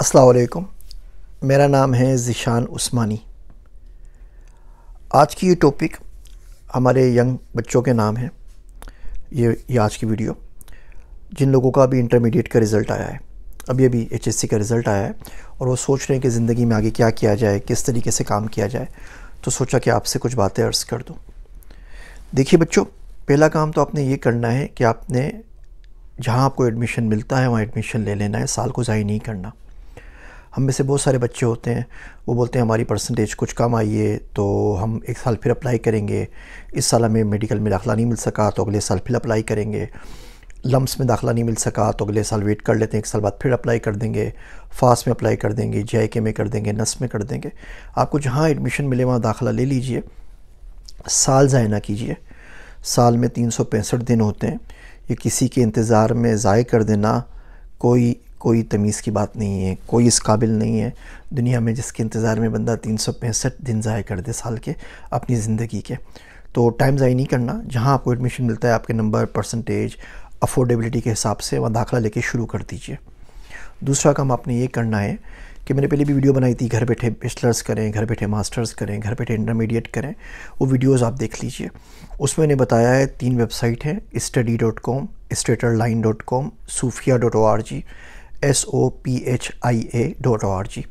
असलकम मेरा नाम है ज़िशान उस्मानी आज की ये टॉपिक हमारे यंग बच्चों के नाम है ये ये आज की वीडियो जिन लोगों का अभी इंटरमीडिएट का रिज़ल्ट आया है अभी अभी एचएससी का रिज़ल्ट आया है और वो सोच रहे हैं कि ज़िंदगी में आगे क्या किया जाए किस तरीके से काम किया जाए तो सोचा कि आपसे कुछ बातें अर्ज़ कर दूँ देखिए बच्चों पहला काम तो आपने ये करना है कि आपने जहाँ आपको एडमिशन मिलता है वहाँ एडमिशन ले लेना है साल को ज़ाय नहीं करना हम में से बहुत सारे बच्चे होते हैं वो बोलते हैं हमारी परसेंटेज कुछ कम आई है तो हम एक साल फिर अप्लाई करेंगे इस साल हमें मेडिकल में दाखिला नहीं मिल सका तो अगले साल फिर अप्लाई करेंगे लम्स में दाखिला नहीं मिल सका तो अगले साल वेट कर लेते हैं एक साल बाद फिर अप्लाई कर देंगे फास्ट में अप्लाई कर देंगे जे में कर देंगे नस में कर देंगे आपको जहाँ एडमिशन मिले वहाँ दाखिला ले लीजिए साल ज़ाय ना कीजिए साल में तीन दिन होते हैं ये किसी के इंतज़ार में ज़ाय कर देना कोई कोई तमीज़ की बात नहीं है कोई इस काबिल नहीं है दुनिया में जिसके इंतज़ार में बंदा तीन सौ पैंसठ दिन ज़ाय कर दे साल के अपनी ज़िंदगी के तो टाइम ज़ाय नहीं करना जहाँ आपको एडमिशन मिलता है आपके नंबर परसेंटेज अफोर्डेबिलिटी के हिसाब से वहाँ दाखिला लेके शुरू कर दीजिए दूसरा काम आपने ये करना है कि मैंने पहले भी वीडियो बनाई थी घर बैठे बैचलर्स करें घर बैठे मास्टर्स करें घर बैठे इंटरमीडिएट करें वो वीडियोस आप देख लीजिए उसमें मैंने बताया है तीन वेबसाइट हैं study dot com stater line dot com Sophia dot O R G S O P H I A dot O R G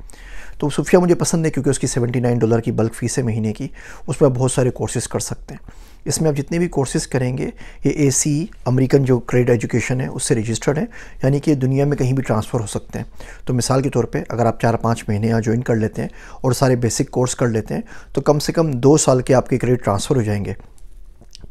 तो सूफिया मुझे पसंद है क्योंकि उसकी 79 डॉलर की बल्क फ़ीस है महीने की उस पर आप बहुत सारे कोर्सेज़ कर सकते हैं इसमें आप जितने भी कोर्सेज़ करेंगे ये ए सी अमरीकन जो क्रेडिट एजुकेशन है उससे रजिस्टर्ड है यानी कि दुनिया में कहीं भी ट्रांसफ़र हो सकते हैं तो मिसाल के तौर पे अगर आप चार पाँच महीने यहाँ ज्वाइन कर लेते हैं और सारे बेसिक कोर्स कर लेते हैं तो कम से कम दो साल के आपके क्रेडिट ट्रांसफ़र हो जाएंगे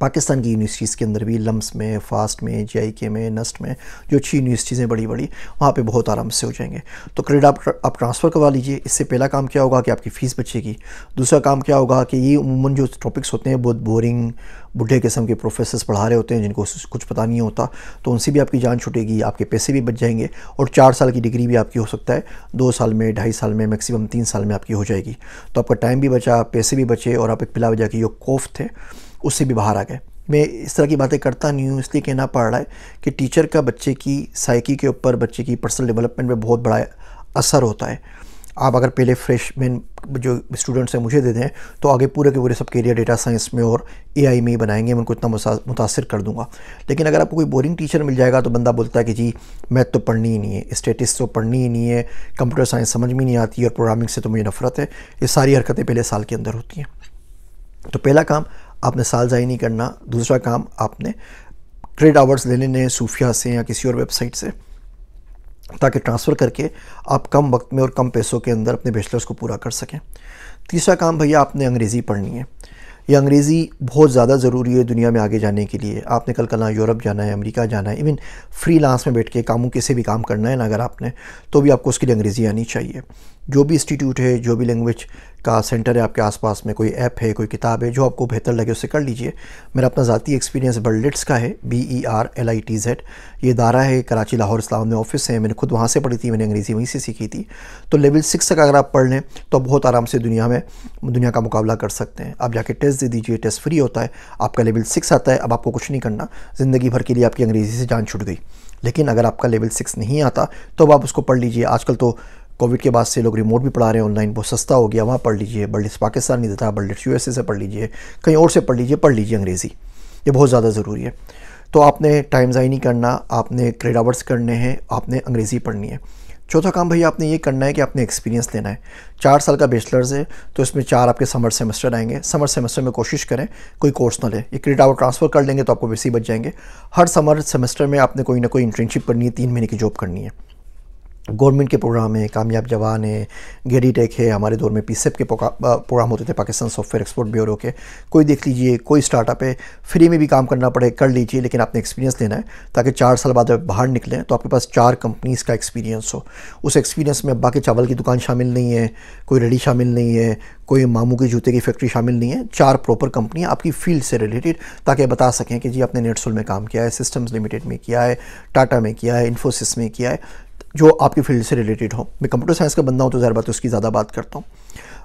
पाकिस्तान की यूनिवर्सिटीज़ के अंदर भी लम्स में फास्ट में जे में नस्ट में जो अच्छी यूनिवर्सिटीज़ हैं बड़ी बड़ी वहाँ पर बहुत आराम से हो जाएंगे तो क्रेडिट आप आप ट्रांसफ़र करवा लीजिए इससे पहला काम क्या होगा कि आपकी फ़ीस बचेगी दूसरा काम क्या होगा कि ये उमूमन जो टॉपिक्स होते हैं बहुत बोरिंग बुढ़े किस्म के प्रोफेसर्स पढ़ा रहे होते हैं जिनको कुछ पता नहीं होता तो उनसे भी आपकी जान छुटेगी आपके पैसे भी बच जाएंगे और चार साल की डिग्री भी आपकी हो सकता है दो साल में ढाई साल में मैक्सिमम तीन साल में आपकी हो जाएगी तो आपका टाइम भी बचा पैसे भी बचे और आप एक पिला बजा के यो कोफ थे उससे भी बाहर आ गए मैं इस तरह की बातें करता नहीं हूँ इसलिए कहना पड़ रहा है कि टीचर का बच्चे की साइकी के ऊपर बच्चे की पर्सनल डेवलपमेंट में बहुत बड़ा असर होता है आप अगर पहले फ्रेशमैन जो स्टूडेंट्स हैं मुझे दे दें तो आगे पूरे के पूरे सब केरियर डेटा साइंस में और एआई में ही बनाएंगे मैं उनको इतना मुतासर कर दूंगा लेकिन अगर आपको कोई बोरिंग टीचर मिल जाएगा तो बंदा बोलता है कि जी मैथ तो पढ़नी ही नहीं है स्टेटिस तो पढ़नी ही नहीं है कंप्यूटर साइंस समझ में नहीं आती और प्रोग्रामिंग से तो मुझे नफरत है ये सारी हरकतें पहले साल के अंदर होती हैं तो पहला काम आपने साल ज़ाई नहीं करना दूसरा काम आपने ट्रेड आवर्स ले लेने हैं सूफिया से या किसी और वेबसाइट से ताकि ट्रांसफ़र करके आप कम वक्त में और कम पैसों के अंदर अपने बैचलर्स को पूरा कर सकें तीसरा काम भैया आपने अंग्रेज़ी पढ़नी है ये अंग्रेज़ी बहुत ज़्यादा ज़रूरी है दुनिया में आगे जाने के लिए आपने कल कल ना यूरोप जाना है अमेरिका जाना है इवन फ्री लांस में बैठ के कामों किसी भी काम करना है ना अगर आपने तो भी आपको उसके लिए अंग्रेज़ी आनी चाहिए जो भी इंस्टीट्यूट है जो भी लैंग्वेज का सेंटर है आपके आसपास में कोई ऐप है कोई किताब है जो आपको बेहतर लगे उसे कर लीजिए मेरा अपना ज़ाती एक्सपीरियंस बर्लिट्स का है B E R L I T Z ये दारा है कराची लाहौर इस्लाम में ऑफिस है मैंने खुद वहाँ से पढ़ी थी मैंने अंग्रेज़ी वहीं से सीखी थी तो लेवल सिक्स तक अगर आप पढ़ लें तो आप बहुत आराम से दुनिया में दुनिया का मुकाबला कर सकते हैं आप जाके टेस्ट दे दीजिए टेस्ट फ्री होता है आपका लेवल सिक्स आता है अब आपको कुछ नहीं करना ज़िंदगी भर के लिए आपकी अंग्रेज़ी से जान छुट गई लेकिन अगर आपका लेवल सिक्स नहीं आता तो अब आप उसको पढ़ लीजिए आजकल तो कोविड के बाद से लोग रिमोट भी पढ़ा रहे हैं ऑनलाइन बहुत सस्ता हो गया वहाँ पढ़ लीजिए बल्डिट्स पाकिस्तान नहीं देता बल्डिस यू से पढ़ लीजिए कहीं और से पढ़ लीजिए पढ़ लीजिए अंग्रेज़ी ये बहुत ज़्यादा ज़रूरी है तो आपने टाइम ज़ाई नहीं करना आपने क्रेड आवर्स करने हैं आपने अंग्रेज़ी पढ़नी है चौथा काम भैया आपने ये करना है कि आपने एक्सपीरियंस लेना है चार साल का बैचलर्स है तो इसमें चार आपके समर सेमेस्टर आएंगे समर सेमेस्टर में कोशिश करें कोई कोर्स ना ले ये क्रेडिट आवर ट्रांसफ़र कर लेंगे तो आपको वैसे ही बच जाएंगे हर समर सेमेस्टर में आपने कोई ना कोई इंटर्नशिप करनी है तीन महीने की जॉब करनी है गवर्नमेंट के प्रोग्राम हैं कामयाब जवान है गेडी टेक है हमारे दौर में पीसेप e के प्रोग्राम होते थे पाकिस्तान सॉफ्टवेयर एक्सपोर्ट ब्यूरो के कोई देख लीजिए कोई स्टार्टअप है फ्री में भी काम करना पड़े कर लीजिए लेकिन आपने एक्सपीरियंस लेना है ताकि चार साल बाद आप बाहर निकलें तो आपके पास चार कंपनीज़ का एक्सपीरियंस हो उस एक्सपीरियंस में बाकी चावल की दुकान शामिल नहीं है कोई रेडी शामिल नहीं है कोई मामू के जूते की फैक्ट्री शामिल नहीं है चार प्रॉपर कंपनियाँ आपकी फील्ड से रिलेटेड ताकि बता सकें कि जी आपने नेटसोल में काम किया है सिस्टम्स लिमिटेड में किया है टाटा में किया है इन्फोसिस में किया है जो आपकी फील्ड से रिलेटेड हो मैं कंप्यूटर साइंस का बंदा हूँ तो ज़्यादा बात उसकी ज़्यादा बात करता हूँ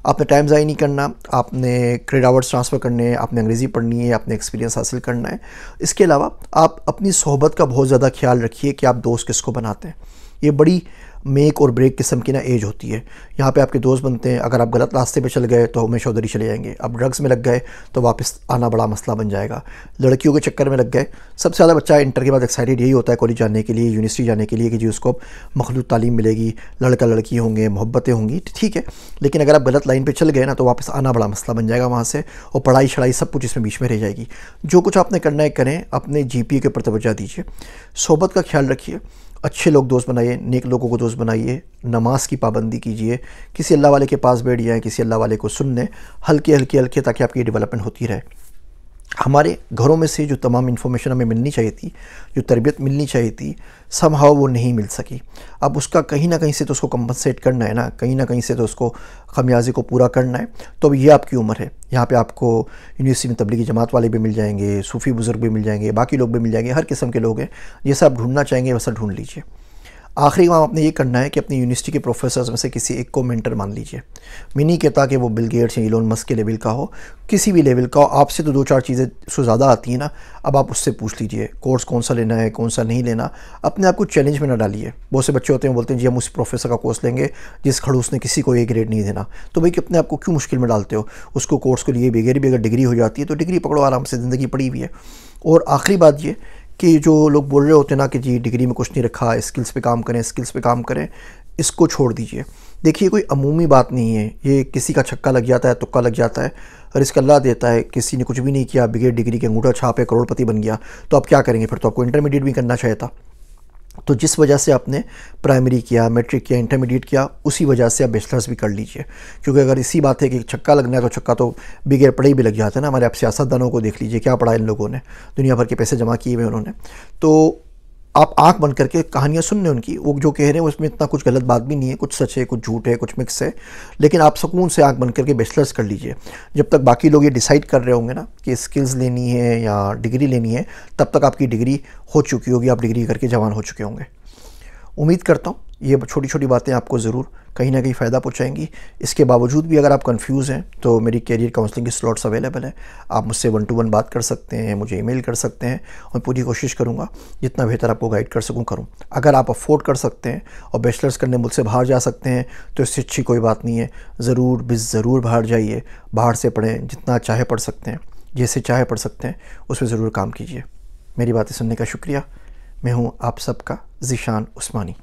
आपने टाइम ज़ाय नहीं करना आपने क्रेड आवर्स ट्रांसफ़र करने हैं आपने अंग्रेज़ी पढ़नी है आपने एक्सपीरियंस हासिल करना है इसके अलावा आप अपनी सोहबत का बहुत ज़्यादा ख्याल रखिए कि आप दोस्त किसको बनाते हैं ये बड़ी मेक और ब्रेक किस्म की ना एज होती है यहाँ पे आपके दोस्त बनते हैं अगर आप गलत रास्ते पे चल गए तो हमेशा उधर ही चले जाएंगे आप ड्रग्स में लग गए तो वापस आना बड़ा मसला बन जाएगा लड़कियों के चक्कर में लग गए सबसे ज़्यादा बच्चा इंटर के बाद एक्साइटेड यही होता है कॉलेज जाने के लिए यूनिवर्सिटी जाने के लिए कि जी उसको मखलूत तालीम मिलेगी लड़का लड़की होंगे मोहब्बतें होंगी ठीक है लेकिन अगर आप गलत लाइन पर चल गए ना तो वापस आना बड़ा मसला बन जाएगा वहाँ से और पढ़ाई शढ़ाई सब कुछ इसमें बीच में रह जाएगी जो कुछ आपने करना है करें अपने जी के ऊपर तोज्जा दीजिए सोबत का ख्याल रखिए अच्छे लोग दोस्त बनाइए नेक लोगों को दोस्त बनाइए नमाज की पाबंदी कीजिए किसी अल्लाह वाले के पास बैठ जाएँ किसी अल्लाह वाले को सुन लें हल्की हल्की ताकि आपकी डेवलपमेंट होती रहे हमारे घरों में से जो तमाम इन्फॉर्मेशन हमें मिलनी चाहिए थी जो तरबियत मिलनी चाहिए थी सम वो नहीं मिल सकी अब उसका कहीं ना कहीं से तो उसको कम्पनसेट करना है ना कहीं ना कहीं से तो उसको खमियाजे को पूरा करना है तो अब ये आपकी उम्र है यहाँ पे आपको यूनिवर्सिटी में तबलीगी जमात वाले भी मिल जाएंगे सूफ़ी बुज़ुर्ग भी मिल जाएंगे बाकी लोग भी मिल जाएंगे हर किस्म के लोग हैं जैसा आप ढूंढना चाहेंगे वैसा ढूंढ लीजिए आखिरी काम आपने ये करना है कि अपनी यूनिवर्सिटी के प्रोफेसर्स में से किसी एक को मेंटर मान लीजिए मैं नहीं कहता कि वो बिल गेट्स या इलोन मस्क के लेवल का हो किसी भी लेवल का हो आपसे तो दो चार चीज़ें उससे ज़्यादा आती हैं ना अब आप उससे पूछ लीजिए कोर्स कौन सा लेना है कौन सा नहीं लेना अपने आप को चैलेंज में ना डालिए बहुत से बच्चे होते हैं बोलते हैं जी हम उस प्रोफेसर का कोर्स लेंगे जिस खड़ूस ने किसी को ये ग्रेड नहीं देना तो भाई अपने आप को क्यों मुश्किल में डालते हो उसको कोर्स को लिए बगैर भी अगर डिग्री हो जाती है तो डिग्री पकड़ो आराम से ज़िंदगी पड़ी हुई है और आखिरी बात ये कि जो लोग बोल रहे होते हैं ना कि जी डिग्री में कुछ नहीं रखा स्किल्स पे काम करें स्किल्स पे काम करें इसको छोड़ दीजिए देखिए कोई अमूमी बात नहीं है ये किसी का छक्का लग जाता है तुक्का लग जाता है और इसका अल्लाह देता है किसी ने कुछ भी नहीं किया बिगेड डिग्री के अंगूठा छापे करोड़पति बन गया तो आप क्या करेंगे फिर तो आपको इंटरमीडिएट भी करना चाहिए था तो जिस वजह से आपने प्राइमरी किया मेट्रिक किया इंटरमीडिएट किया उसी वजह से आप बैचलर्स भी कर लीजिए क्योंकि अगर इसी बात है कि छक्का लगना है तो छक्का तो बगैर पढ़े ही भी लग जाता है ना हमारे आप सियासतदानों को देख लीजिए क्या पढ़ा इन लोगों ने दुनिया भर के पैसे जमा किए हुए उन्होंने तो आप आंख बन करके कहानियाँ सुनने उनकी वो जो कह रहे हैं उसमें इतना कुछ गलत बात भी नहीं है कुछ सच है कुछ झूठ है कुछ मिक्स है लेकिन आप सुकून से आंख बन करके बैचलर्स कर लीजिए जब तक बाकी लोग ये डिसाइड कर रहे होंगे ना कि स्किल्स लेनी है या डिग्री लेनी है तब तक आपकी डिग्री हो चुकी होगी आप डिग्री करके जवान हो चुके होंगे उम्मीद करता हूँ ये छोटी छोटी बातें आपको ज़रूर कहीं ना कहीं फ़ायदा पहुँचाएंगी इसके बावजूद भी अगर आप कंफ्यूज हैं तो मेरी कैरियर काउंसलिंग के स्लॉट्स अवेलेबल हैं आप मुझसे वन टू वन बात कर सकते हैं मुझे ईमेल कर सकते हैं और पूरी कोशिश करूँगा जितना बेहतर आपको गाइड कर सकूँ करूँ अगर आप अफोर्ड कर सकते हैं और बैचलर्स करने मुझसे बाहर जा सकते हैं तो इससे अच्छी कोई बात नहीं है ज़रूर भी ज़रूर बाहर जाइए बाहर से पढ़ें जितना चाहे पढ़ सकते हैं जैसे चाहे पढ़ सकते हैं उस पर ज़रूर काम कीजिए मेरी बातें सुनने का शुक्रिया मैं हूँ आप सबका जीशान उस्मानी